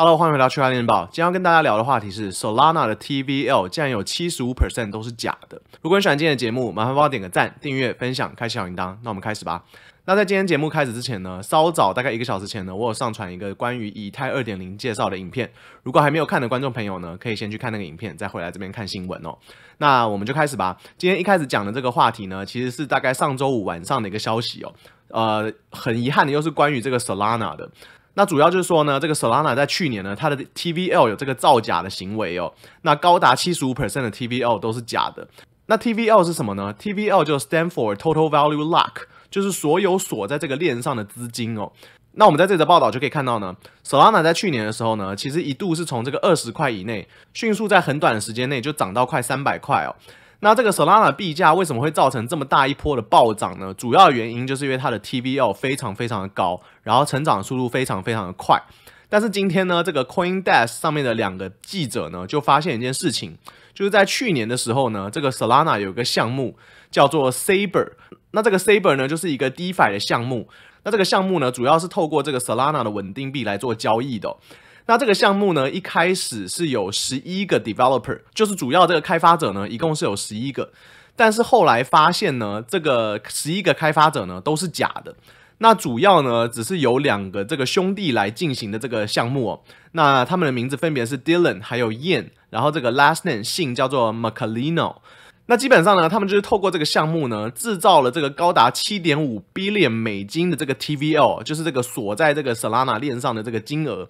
Hello，欢迎回到区块链报。今天要跟大家聊的话题是 Solana 的 TVL 竟然有七十五 percent 都是假的。如果你喜欢今天的节目，麻烦帮我点个赞、订阅、分享、开启小铃铛。那我们开始吧。那在今天节目开始之前呢，稍早大概一个小时前呢，我有上传一个关于以太二点零介绍的影片。如果还没有看的观众朋友呢，可以先去看那个影片，再回来这边看新闻哦。那我们就开始吧。今天一开始讲的这个话题呢，其实是大概上周五晚上的一个消息哦。呃，很遗憾的，又是关于这个 Solana 的。那主要就是说呢，这个 Solana 在去年呢，它的 TVL 有这个造假的行为哦，那高达七十五 percent 的 TVL 都是假的。那 TVL 是什么呢？TVL 就 stand for total value lock，就是所有锁在这个链上的资金哦。那我们在这则报道就可以看到呢，Solana 在去年的时候呢，其实一度是从这个二十块以内，迅速在很短的时间内就涨到快三百块哦。那这个 Solana 币价为什么会造成这么大一波的暴涨呢？主要原因就是因为它的 TVL 非常非常的高，然后成长速度非常非常的快。但是今天呢，这个 CoinDesk 上面的两个记者呢，就发现一件事情，就是在去年的时候呢，这个 Solana 有个项目叫做 Saber，那这个 Saber 呢，就是一个 DeFi 的项目，那这个项目呢，主要是透过这个 Solana 的稳定币来做交易的。那这个项目呢，一开始是有十一个 developer，就是主要这个开发者呢，一共是有十一个。但是后来发现呢，这个十一个开发者呢都是假的。那主要呢，只是有两个这个兄弟来进行的这个项目哦。那他们的名字分别是 Dylan 还有 y a n 然后这个 last name 姓叫做 m c a l i n o 那基本上呢，他们就是透过这个项目呢，制造了这个高达七点五 Billion 美金的这个 TVL，就是这个锁在这个 Solana 链上的这个金额。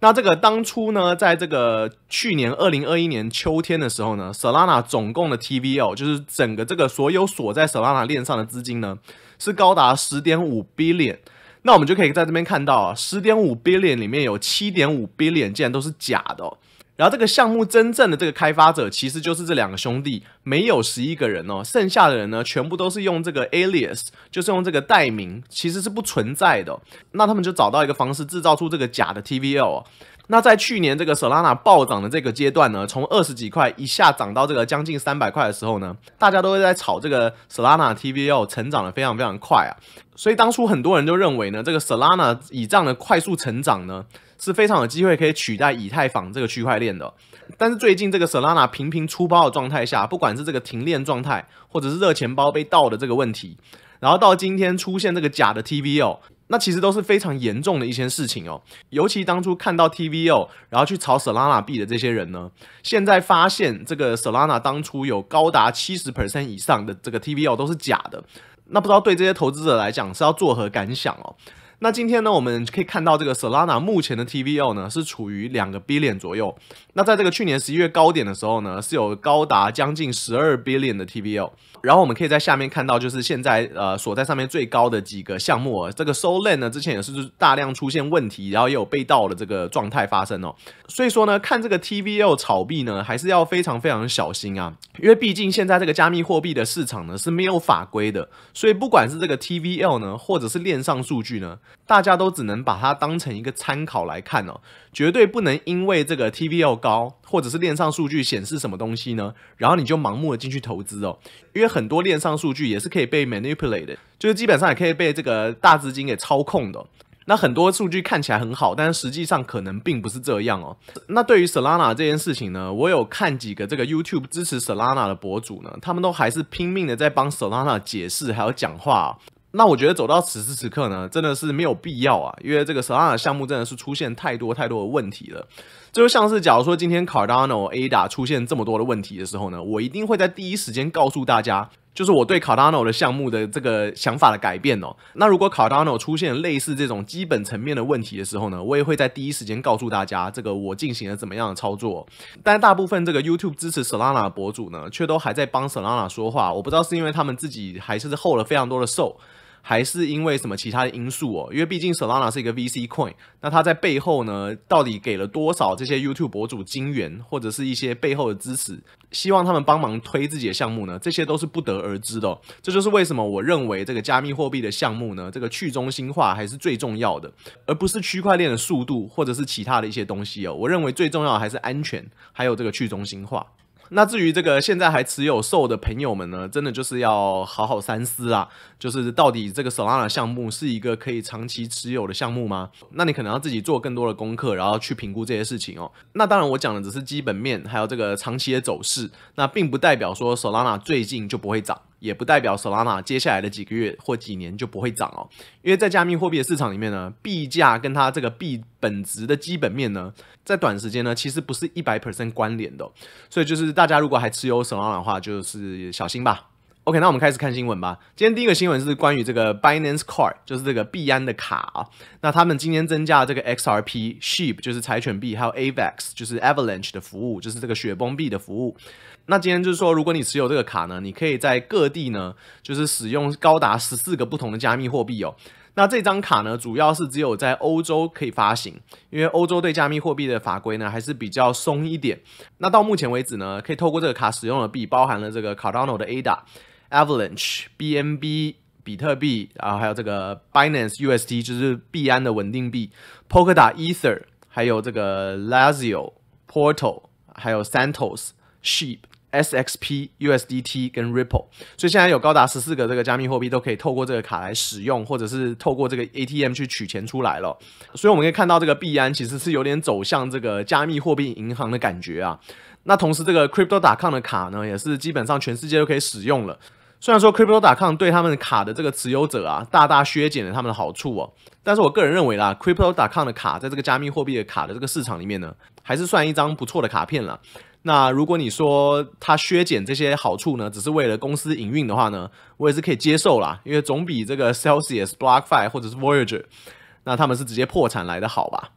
那这个当初呢，在这个去年二零二一年秋天的时候呢，Solana 总共的 TVL 就是整个这个所有锁在 Solana 链上的资金呢，是高达十点五 billion。那我们就可以在这边看到啊，十点五 billion 里面有七点五 billion 竟然都是假的。然后这个项目真正的这个开发者其实就是这两个兄弟，没有十一个人哦，剩下的人呢全部都是用这个 alias，就是用这个代名，其实是不存在的。那他们就找到一个方式制造出这个假的 TVL。那在去年这个 Solana 暴涨的这个阶段呢，从二十几块一下涨到这个将近三百块的时候呢，大家都会在炒这个 Solana TVL 成长的非常非常快啊。所以当初很多人都认为呢，这个 Solana 以这样的快速成长呢。是非常有机会可以取代以太坊这个区块链的，但是最近这个 Solana 频频出包的状态下，不管是这个停链状态，或者是热钱包被盗的这个问题，然后到今天出现这个假的 TVL，那其实都是非常严重的一些事情哦。尤其当初看到 TVL，然后去炒 Solana 币的这些人呢，现在发现这个 Solana 当初有高达七十 percent 以上的这个 TVL 都是假的，那不知道对这些投资者来讲是要作何感想哦？那今天呢，我们可以看到这个 Solana 目前的 TVL 呢是处于两个 billion 左右。那在这个去年十一月高点的时候呢，是有高达将近十二 billion 的 TVL。然后我们可以在下面看到，就是现在呃所在上面最高的几个项目啊，这个 s o l a n 呢之前也是大量出现问题，然后也有被盗的这个状态发生哦。所以说呢，看这个 TVL 草币呢，还是要非常非常小心啊，因为毕竟现在这个加密货币的市场呢是没有法规的，所以不管是这个 TVL 呢，或者是链上数据呢。大家都只能把它当成一个参考来看哦，绝对不能因为这个 TVL 高，或者是链上数据显示什么东西呢，然后你就盲目的进去投资哦。因为很多链上数据也是可以被 m a n i p u l a t e 的，就是基本上也可以被这个大资金给操控的。那很多数据看起来很好，但实际上可能并不是这样哦。那对于 Solana 这件事情呢，我有看几个这个 YouTube 支持 Solana 的博主呢，他们都还是拼命的在帮 Solana 解释，还有讲话。那我觉得走到此时此刻呢，真的是没有必要啊，因为这个 Solana 项目真的是出现太多太多的问题了。就像是假如说今天 Cardano ADA 出现这么多的问题的时候呢，我一定会在第一时间告诉大家，就是我对 Cardano 的项目的这个想法的改变哦。那如果 Cardano 出现类似这种基本层面的问题的时候呢，我也会在第一时间告诉大家，这个我进行了怎么样的操作。但大部分这个 YouTube 支持 Solana 的博主呢，却都还在帮 Solana 说话。我不知道是因为他们自己还是厚了非常多的寿。还是因为什么其他的因素哦？因为毕竟 Solana 是一个 VC coin，那它在背后呢，到底给了多少这些 YouTube 博主金元，或者是一些背后的支持，希望他们帮忙推自己的项目呢？这些都是不得而知的。这就是为什么我认为这个加密货币的项目呢，这个去中心化还是最重要的，而不是区块链的速度，或者是其他的一些东西哦。我认为最重要的还是安全，还有这个去中心化。那至于这个现在还持有 SOL 的朋友们呢，真的就是要好好三思啊！就是到底这个 SOLANA 项目是一个可以长期持有的项目吗？那你可能要自己做更多的功课，然后去评估这些事情哦。那当然，我讲的只是基本面，还有这个长期的走势，那并不代表说 SOLANA 最近就不会涨。也不代表 Solana 接下来的几个月或几年就不会涨哦，因为在加密货币的市场里面呢，币价跟它这个币本值的基本面呢，在短时间呢其实不是一百 percent 关联的，所以就是大家如果还持有 Solana 的话，就是小心吧。OK，那我们开始看新闻吧。今天第一个新闻是关于这个 Binance Card，就是这个币安的卡啊。那他们今天增加这个 XRP、Sheep，就是柴犬币，还有 Avax，就是 Avalanche 的服务，就是这个雪崩币的服务。那今天就是说，如果你持有这个卡呢，你可以在各地呢，就是使用高达十四个不同的加密货币哦。那这张卡呢，主要是只有在欧洲可以发行，因为欧洲对加密货币的法规呢还是比较松一点。那到目前为止呢，可以透过这个卡使用的币，包含了这个 Cardano 的 ADA。Avalanche、BNB、比特币，然后还有这个 Binance USD，就是币安的稳定币，Polkadot、Ether，还有这个 Lazio、Portal，还有 Santos、Sheep SXP、USDT 跟 Ripple，所以现在有高达十四个这个加密货币都可以透过这个卡来使用，或者是透过这个 ATM 去取钱出来了。所以我们可以看到这个币安其实是有点走向这个加密货币银行的感觉啊。那同时，这个 Crypto. d com 的卡呢，也是基本上全世界都可以使用了。虽然说 Crypto. d com 对他们卡的这个持有者啊，大大削减了他们的好处哦。但是我个人认为啦，Crypto. d com 的卡在这个加密货币的卡的这个市场里面呢，还是算一张不错的卡片了。那如果你说它削减这些好处呢，只是为了公司营运的话呢，我也是可以接受啦，因为总比这个 Celsius、BlockFi 或者是 Voyager，那他们是直接破产来的好吧？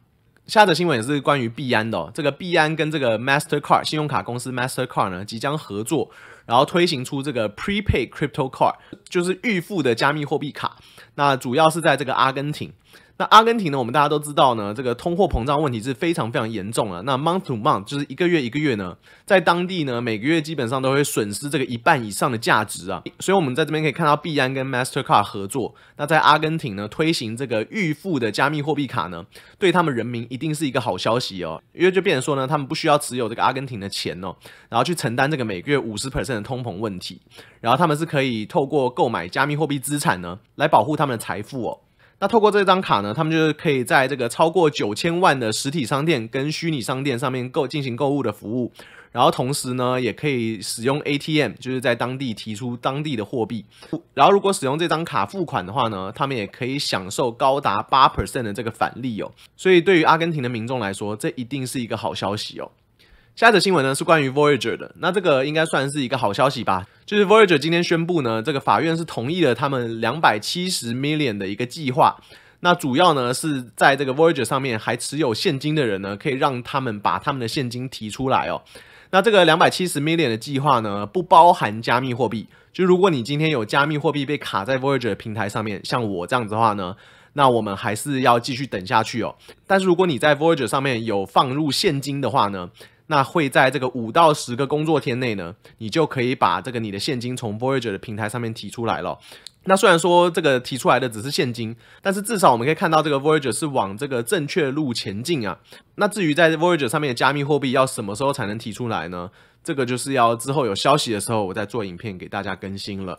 下则新闻也是关于币安的哦，这个币安跟这个 Mastercard 信用卡公司 Mastercard 呢，即将合作，然后推行出这个 Prepaid Crypto Card，就是预付的加密货币卡，那主要是在这个阿根廷。那阿根廷呢？我们大家都知道呢，这个通货膨胀问题是非常非常严重了。那 month to month 就是一个月一个月呢，在当地呢，每个月基本上都会损失这个一半以上的价值啊。所以，我们在这边可以看到，币安跟 Mastercard 合作，那在阿根廷呢推行这个预付的加密货币卡呢，对他们人民一定是一个好消息哦。因为就变成说呢，他们不需要持有这个阿根廷的钱哦，然后去承担这个每月五十 percent 的通膨问题，然后他们是可以透过购买加密货币资产呢，来保护他们的财富哦。那透过这张卡呢，他们就是可以在这个超过九千万的实体商店跟虚拟商店上面购进行购物的服务，然后同时呢，也可以使用 ATM，就是在当地提出当地的货币，然后如果使用这张卡付款的话呢，他们也可以享受高达八 percent 的这个返利哦。所以对于阿根廷的民众来说，这一定是一个好消息哦。下一则新闻呢是关于 Voyager 的，那这个应该算是一个好消息吧。就是 Voyager 今天宣布呢，这个法院是同意了他们两百七十 million 的一个计划。那主要呢是在这个 Voyager 上面还持有现金的人呢，可以让他们把他们的现金提出来哦。那这个两百七十 million 的计划呢，不包含加密货币。就如果你今天有加密货币被卡在 Voyager 平台上面，像我这样子的话呢，那我们还是要继续等下去哦。但是如果你在 Voyager 上面有放入现金的话呢，那会在这个五到十个工作天内呢，你就可以把这个你的现金从 Voyager 的平台上面提出来了。那虽然说这个提出来的只是现金，但是至少我们可以看到这个 Voyager 是往这个正确路前进啊。那至于在 Voyager 上面的加密货币要什么时候才能提出来呢？这个就是要之后有消息的时候，我再做影片给大家更新了。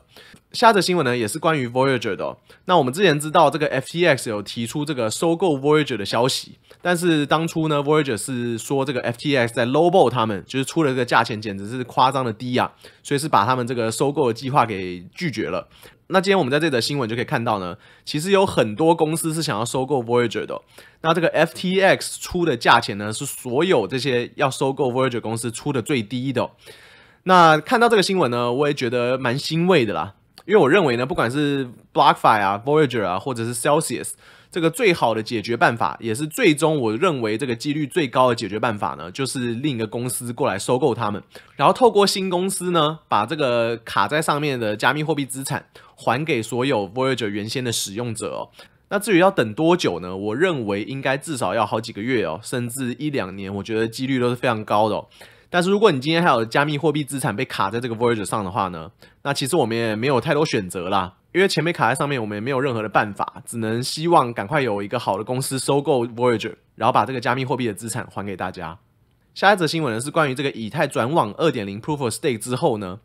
下则新闻呢，也是关于 Voyager 的。那我们之前知道这个 FTX 有提出这个收购 Voyager 的消息，但是当初呢，Voyager 是说这个 FTX 在 l o b o 他们，就是出了这个价钱简直是夸张的低啊，所以是把他们这个收购的计划给拒绝了。那今天我们在这则新闻就可以看到呢，其实有很多公司是想要收购 Voyager 的。那这个 FTX 出的价钱呢，是所有这些要收购 Voyager 公司出的最低。那看到这个新闻呢，我也觉得蛮欣慰的啦。因为我认为呢，不管是 BlockFi 啊、Voyager 啊，或者是 Celsius，这个最好的解决办法，也是最终我认为这个几率最高的解决办法呢，就是另一个公司过来收购他们，然后透过新公司呢，把这个卡在上面的加密货币资产还给所有 Voyager 原先的使用者。哦，那至于要等多久呢？我认为应该至少要好几个月哦，甚至一两年，我觉得几率都是非常高的。但是如果你今天还有加密货币资产被卡在这个 Voyager 上的话呢，那其实我们也没有太多选择啦，因为钱被卡在上面，我们也没有任何的办法，只能希望赶快有一个好的公司收购 Voyager，然后把这个加密货币的资产还给大家。下一则新闻呢是关于这个以太转网2.0 Proof of Stake 之后呢，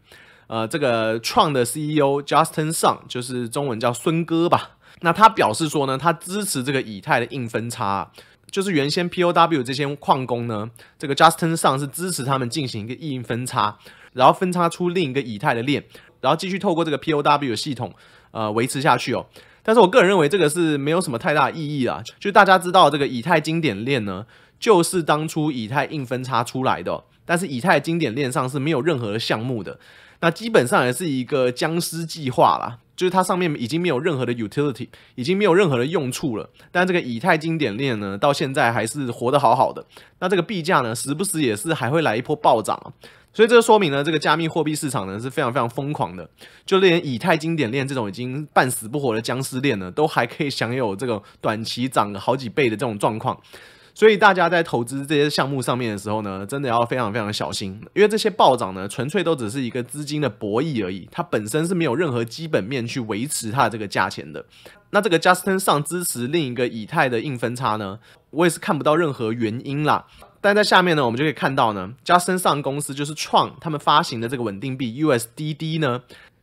呃，这个创的 CEO Justin Sun，就是中文叫孙哥吧，那他表示说呢，他支持这个以太的硬分叉。就是原先 POW 这些矿工呢，这个 Justin 上是支持他们进行一个硬分叉，然后分叉出另一个以太的链，然后继续透过这个 POW 系统，呃，维持下去哦。但是我个人认为这个是没有什么太大意义啦。就大家知道这个以太经典链呢，就是当初以太硬分叉出来的，但是以太经典链上是没有任何的项目的，那基本上也是一个僵尸计划啦，就是它上面已经没有任何的 utility，已经没有任何的用处了。但这个以太经典链呢，到现在还是活得好好的。那这个币价呢，时不时也是还会来一波暴涨。所以这说明呢，这个加密货币市场呢是非常非常疯狂的。就连以太经典链这种已经半死不活的僵尸链呢，都还可以享有这个短期涨好几倍的这种状况。所以大家在投资这些项目上面的时候呢，真的要非常非常小心，因为这些暴涨呢，纯粹都只是一个资金的博弈而已，它本身是没有任何基本面去维持它的这个价钱的。那这个 Justin 上支持另一个以太的硬分叉呢，我也是看不到任何原因啦。但在下面呢，我们就可以看到呢，Justin 上公司就是创他们发行的这个稳定币 USDD 呢，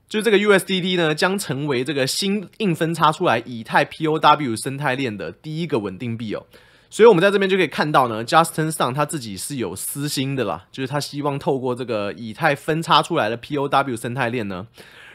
就这个 USDD 呢将成为这个新硬分叉出来以太 POW 生态链的第一个稳定币哦。所以，我们在这边就可以看到呢，Justin 上他自己是有私心的啦，就是他希望透过这个以太分叉出来的 POW 生态链呢，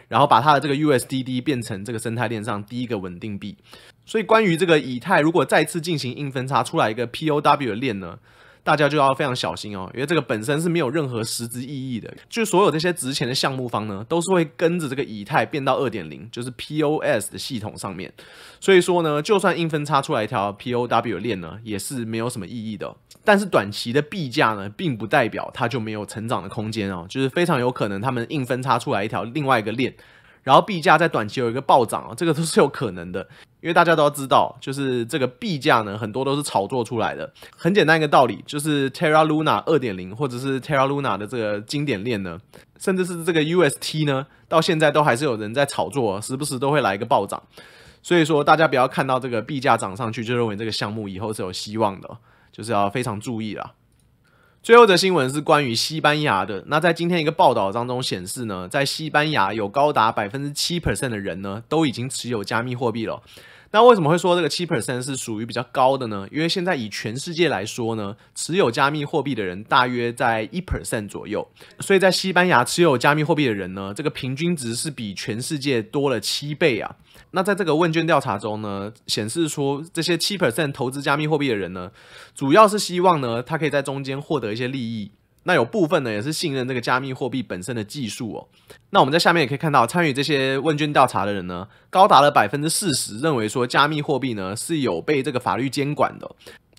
然后把他的这个 USDD 变成这个生态链上第一个稳定币。所以，关于这个以太，如果再次进行硬分叉出来一个 POW 的链呢？大家就要非常小心哦，因为这个本身是没有任何实质意义的。就所有这些值钱的项目方呢，都是会跟着这个以太变到二点零，就是 POS 的系统上面。所以说呢，就算硬分叉出来一条 POW 链呢，也是没有什么意义的。但是短期的币价呢，并不代表它就没有成长的空间哦，就是非常有可能他们硬分叉出来一条另外一个链，然后币价在短期有一个暴涨啊，这个都是有可能的。因为大家都要知道，就是这个币价呢，很多都是炒作出来的。很简单一个道理，就是 Terra Luna 二点零，或者是 Terra Luna 的这个经典链呢，甚至是这个 U S T 呢，到现在都还是有人在炒作，时不时都会来一个暴涨。所以说，大家不要看到这个币价涨上去，就认为这个项目以后是有希望的，就是要非常注意了。最后的新闻是关于西班牙的。那在今天一个报道当中显示呢，在西班牙有高达百分之七 percent 的人呢都已经持有加密货币了。那为什么会说这个七 percent 是属于比较高的呢？因为现在以全世界来说呢，持有加密货币的人大约在一 percent 左右，所以在西班牙持有加密货币的人呢，这个平均值是比全世界多了七倍啊。那在这个问卷调查中呢，显示出这些七 percent 投资加密货币的人呢，主要是希望呢，他可以在中间获得一些利益。那有部分呢，也是信任这个加密货币本身的技术哦。那我们在下面也可以看到，参与这些问卷调查的人呢，高达了百分之四十，认为说加密货币呢是有被这个法律监管的。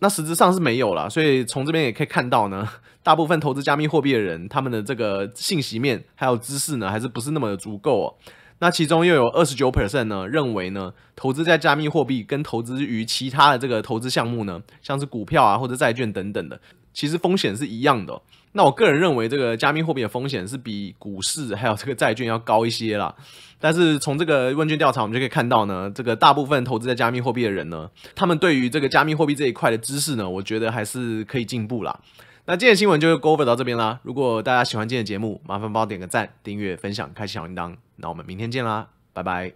那实质上是没有了，所以从这边也可以看到呢，大部分投资加密货币的人，他们的这个信息面还有知识呢，还是不是那么的足够哦。那其中又有二十九 percent 呢，认为呢，投资在加密货币跟投资于其他的这个投资项目呢，像是股票啊或者债券等等的，其实风险是一样的。那我个人认为，这个加密货币的风险是比股市还有这个债券要高一些啦。但是从这个问卷调查，我们就可以看到呢，这个大部分投资在加密货币的人呢，他们对于这个加密货币这一块的知识呢，我觉得还是可以进步啦。那今天的新闻就过到这边啦。如果大家喜欢今天的节目，麻烦帮我点个赞、订阅、分享、开启小铃铛。那我们明天见啦，拜拜。